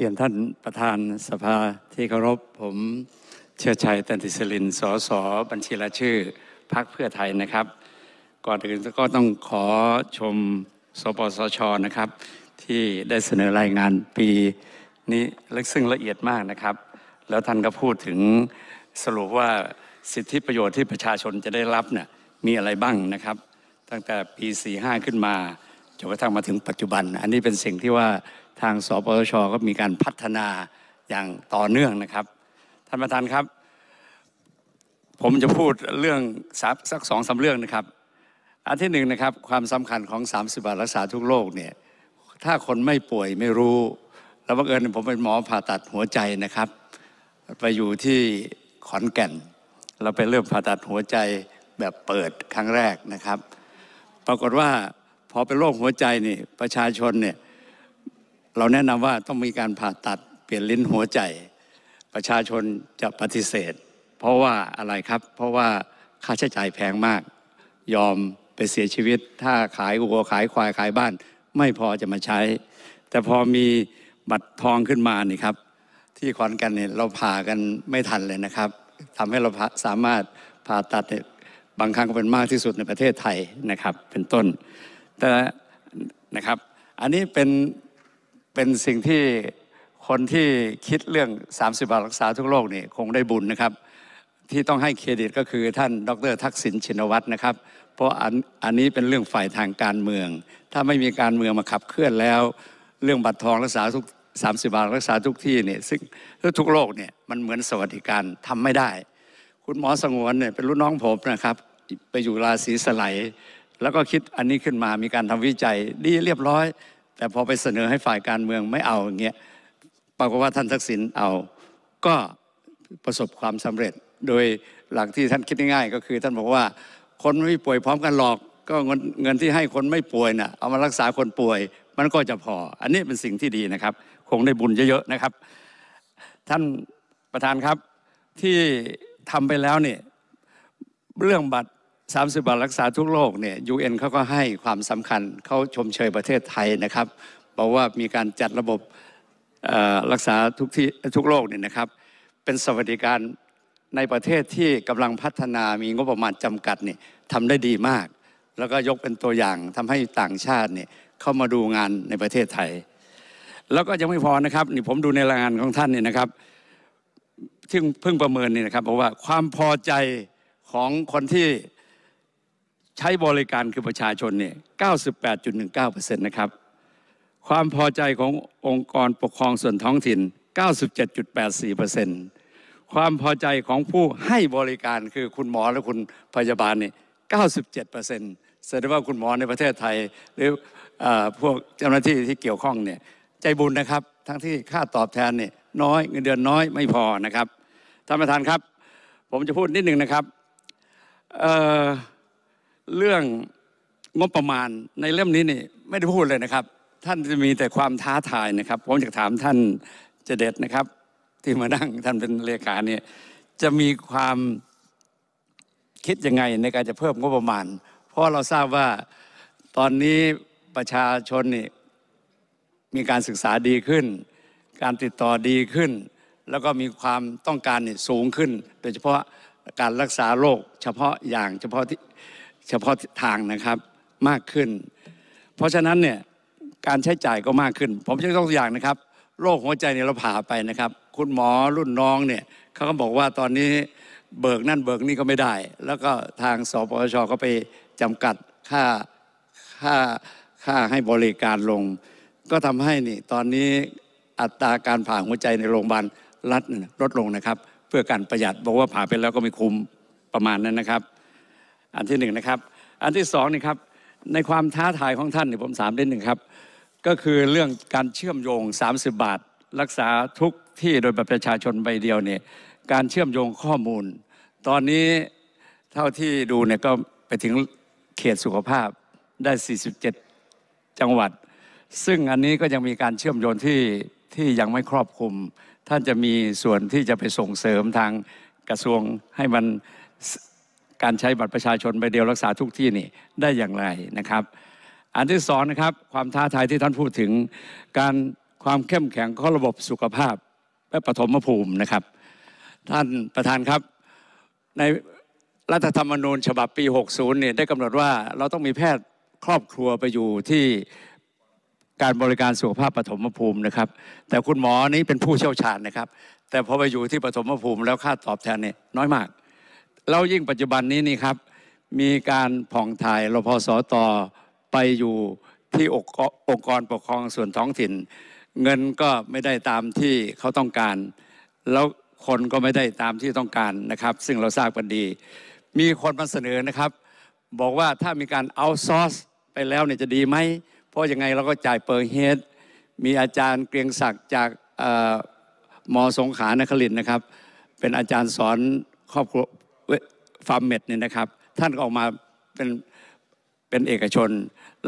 เรียนท่านประธานสภาที่เคารพผมเชิดชัยตันติศลินสสบัญชีรายชื่อพักเพื่อไทยนะครับ ก่อนอื่นก็ต้องขอชมสปสชนะครับ ที่ได้เสนอรายงานปีนี้ลึกซึ่งละเอียดมากนะครับ แล้วท่านก็พูดถึงสรุปว่าสิทธิประโยชน์ที่ประชาชนจะได้รับเนี่ยมีอะไรบ้างนะครับ ตั้งแต่ปี 45 ขึ้นมาจนกระทั่งมาถึงปัจจุบัน อันนี้เป็นสิ่งที่ว่าทางสปชก็มีการพัฒนาอย่างต่อเนื่องนะครับท่านประธานครับ ผมจะพูดเรื่องสักสองสาเรื่องนะครับ อันที่หนึ่งนะครับ ความสำคัญของ 30 บาทรักษาทุกโรคเนี่ยถ้าคนไม่ป่วยไม่รู้ แล้วบังเอิญผมเป็นหมอผ่าตัดหัวใจนะครับ ไปอยู่ที่ขอนแก่นเราไปเริ่มผ่าตัดหัวใจแบบเปิดครั้งแรกนะครับ ปรากฏว่าพอเป็นโรคหัวใจนี่ประชาชนเนี่ยเราแนะนำว่าต้องมีการผ่าตัดเปลี่ยนลิ้นหัวใจ ประชาชนจะปฏิเสธ เพราะว่าอะไรครับเพราะว่าค่าใช้จ่ายแพงมาก ยอมไปเสียชีวิตถ้าขายวัวขายควายขายบ้าน ไม่พอจะมาใช้ แต่พอมีบัตรทองขึ้นมานี่ครับ ที่ขอนกันเนี่ยเราผ่ากันไม่ทันเลยนะครับทำให้เราสามารถผ่าตัดบางครั้งก็เป็นมากที่สุดในประเทศไทยนะครับ เป็นต้นแต่นะครับ อันนี้เป็น เป็นสิ่งที่คนที่คิดเรื่อง 30 บาทรักษาทุกโรคนี่คงได้บุญนะครับ ที่ต้องให้เครดิตก็คือท่านดรทักษิณชินวัตรนะครับ เพราะอันอันนี้เป็นเรื่องฝ่ายทางการเมือง ถ้าไม่มีการเมืองมาขับเคลื่อนแล้วเรื่องบัตรทองรักษาทุก30 บาทรักษาทุกที่เนี่ยซึ่งทุกโรคเนี่ยมันเหมือนสวัสดิการทำไม่ได้ คุณหมอสงวนเนี่ยเป็นรุ่นน้องผมนะครับ ไปอยู่ราศีสไลแล้วก็คิดอันนี้ขึ้นมามีการทำวิจัยดีเรียบร้อย แต่พอไปเสนอให้ฝ่ายการเมืองไม่เอาอย่างเงี้ยปรากฏว่าท่านทักษิณเอา ก็ประสบความสำเร็จโดยหลักที่ท่านคิดง่ายๆ ก็คือ ท่านบอกว่าคนไม่ป่วยพร้อมกันหรอก ก็เงินเงินที่ให้คนไม่ป่วยนะ่ะเอามารักษาคนป่วย มันก็จะพอ อันนี้เป็นสิ่งที่ดีนะครับ คงได้บุญเยอะๆนะครับ ท่านประธานครับที่ทำไปแล้วเนี่ยเรื่องบัตร30บาทรักษาทุกโรคเนี่ยยูเอ็นเขาก็ให้ความสำคัญเขาชมเชยประเทศไทยนะครับบอกว่ามีการจัดระบบรักษาทุกที่ทุกโรคเนี่ยนะครับเป็นสวัสดิการในประเทศที่กำลังพัฒนามีงบประมาณจำกัดเนี่ยทำได้ดีมาก แล้วก็ยกเป็นตัวอย่างทำให้ต่างชาติเนี่ยเข้ามาดูงานในประเทศไทย แล้วก็ยังไม่พอนะครับนี่ผมดูในรายงานของท่านเนี่ยนะครับที่เพิ่งประเมินนี่นะครับบอกว่าความพอใจของคนที่ใช้บริการคือประชาชนเนี่ย98.19%นะครับ ความพอใจขององค์กรปกครองส่วนท้องถิ่น 97.84%ความพอใจของผู้ให้บริการคือคุณหมอและคุณพยาบาลเนี่ย97%แสดงว่าคุณหมอในประเทศไทย หรืออพวกเจ้าหน้าที่ที่เกี่ยวข้องเนี่ยใจบุญนะครับ ทั้งที่ค่าตอบแทนเนี่ยน้อยเงินเดือนน้อยไม่พอนะครับ ท่านประธานครับ ผมจะพูดนิดหนึ่งนะครับเอ่อเรื่องงบประมาณในเรื่มนี้นี่ไม่ได้พูดเลยนะครับ ท่านจะมีแต่ความท้าทายนะครับ ผมอยากถามท่านเจเดตนะครับ ที่มานั่งท่านเป็นเลขาเนี่ยจะมีความคิดยังไงในการจะเพิ่มงบประมาณ เพราะเราทราบว่าตอนนี้ประชาชนนี่มีการศึกษาดีขึ้น การติดต่อดีขึ้น แล้วก็มีความต้องการนี่สูงขึ้น โดยเฉพาะการรักษาโรคเฉพาะอย่างเฉพาะที่เฉพาะทางนะครับมากขึ้น เพราะฉะนั้นเนี่ยการใช้จ่ายก็มากขึ้น ผมจะยกตัวอย่างนะครับโรคหัวใจเนี่ยเราผ่าไปนะครับ คุณหมอรุ่นน้องเนี่ยเขาก็บอกว่าตอนนี้เบิกนั่นเบิกนี่ก็ไม่ได้ แล้วก็ทางสปชก็ไปจำกัดค่าค่าค่าให้บริการลง ก็ทำให้นี่ตอนนี้อัตราการผ่าหัวใจในโรงพยาบาลรัฐลดลงนะครับ เพื่อการประหยัดบอกว่าผ่าไปแล้วก็ไม่คุ้มประมาณนั้นนะครับอันที่หนึ่งนะครับ อันที่สองนี่ครับในความท้าทายของท่านเนี่ยผมสามเล่นหนึ่งครับก็คือเรื่องการเชื่อมโยง 30 บาท รักษาทุกที่โดยประชาชนใบเดียวเนี่ยการเชื่อมโยงข้อมูล ตอนนี้เท่าที่ดูเนี่ยก็ไปถึงเขตสุขภาพได้ 47จังหวัดซึ่งอันนี้ก็ยังมีการเชื่อมโยงที่ที่ยังไม่ครอบคลุม ท่านจะมีส่วนที่จะไปส่งเสริมทางกระทรวงให้มันการใช้บัตรประชาชนใบเดียวรักษาทุกที่นี่ได้อย่างไรนะครับ อันที่สองนะครับความท้าทายที่ท่านพูดถึงการความเข้มแข็งของระบบสุขภาพและปฐมภูมินะครับท่าน ประธานครับในรัฐธรรมนูญฉบับปี 60เนี่ยได้กำหนดว่าเราต้องมีแพทย์ครอบครัวไปอยู่ที่การบริการสุขภาพปฐมภูมินะครับแต่คุณหมอนี้เป็นผู้เชี่ยวชาญนะครับ แต่พอไปอยู่ที่ปฐมภูมิแล้วค่าตอบแทนเนี่ยน้อยมากแล้วยิ่งปัจจุบันนี้นี่ครับ มีการผ่องถ่ายรพสตไปอยู่ที่องค์กรปกครองส่วนท้องถิ่น เงินก็ไม่ได้ตามที่เขาต้องการ แล้วคนก็ไม่ได้ตามที่ต้องการนะครับ ซึ่งเราทราบกันดี มีคนมาเสนอนะครับ บอกว่าถ้ามีการเอาซอร์สไปแล้วเนี่ยจะดีไหม เพราะยังไงเราก็จ่ายเปิร์เฮดมีอาจารย์เกรียงศักดิ์จากมอสงขานครินนะครับ เป็นอาจารย์สอนครอบครัวฟาร์มเมดเนี่ยนะครับท่านก็ออกมาเป็นเป็นเอกชน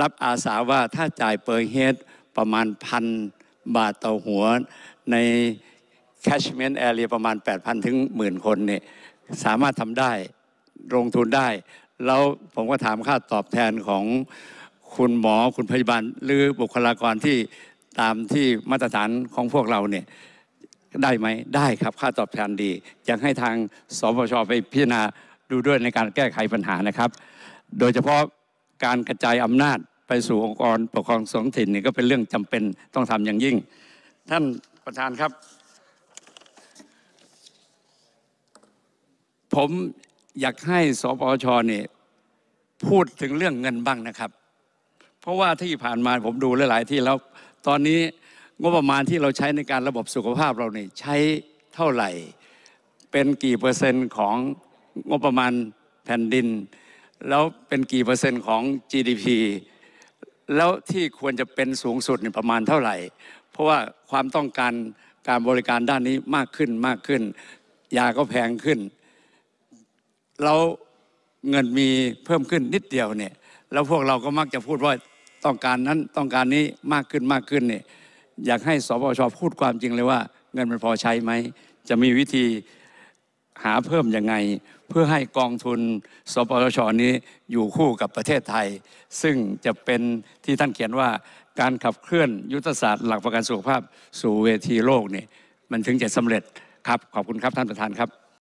รับอาสาว่าถ้าจ่ายเปอร์เฮดประมาณพันบาทต่อหัวในแคชเมนต์แอเรียประมาณ 8,000 ถึงหมื่นคนเนี่ยสามารถทำได้ลงทุนได้ แล้วผมก็ถามค่าตอบแทนของคุณหมอคุณพยาบาลหรือบุคลากรที่ตามที่มาตรฐานของพวกเราเนี่ย ได้ไหมได้ครับค่าตอบแทนดีอยากให้ทางสปชไปพิจารณาดูด้วยในการแก้ไขปัญหานะครับ โดยเฉพาะการกระจายอำนาจไปสู่องค์กรปกครองสองถิ่นนี่ก็เป็นเรื่องจำเป็นต้องทำอย่างยิ่ง ท่านประธานครับ ผมอยากให้สปชนี่พูดถึงเรื่องเงินบ้างนะครับ เพราะว่าที่ผ่านมาผมดูหลายๆที่แล้ว ตอนนี้งบประมาณที่เราใช้ในการระบบสุขภาพเราเนี่ยใช้เท่าไหร่ เป็นกี่เปอร์เซ็นต์ของงบประมาณแผ่นดิน แล้วเป็นกี่เปอร์เซ็นต์ของ GDP แล้วที่ควรจะเป็นสูงสุดประมาณเท่าไหร่เพราะว่าความต้องการการบริการด้านนี้มากขึ้นมากขึ้นยาก็แพงขึ้นแล้วเงินมีเพิ่มขึ้นนิดเดียวเนี่ยแล้วพวกเราก็มักจะพูดว่าต้องการนั้นต้องการนี้มากขึ้นมากขึ้นเนี่ยอยากให้สปชพูดความจริงเลยว่า เงินมันพอใช้ไหม จะมีวิธีหาเพิ่มยังไงเพื่อให้กองทุน สปสชนี้ อยู่คู่กับประเทศไทย ซึ่งจะเป็นที่ท่านเขียนว่า การขับเคลื่อน ยุทธศาสตร์หลักประกันสุขภาพสู่เวทีโลกนี่มันถึงจะสำเร็จ ครับ ขอบคุณครับท่านประธานครับ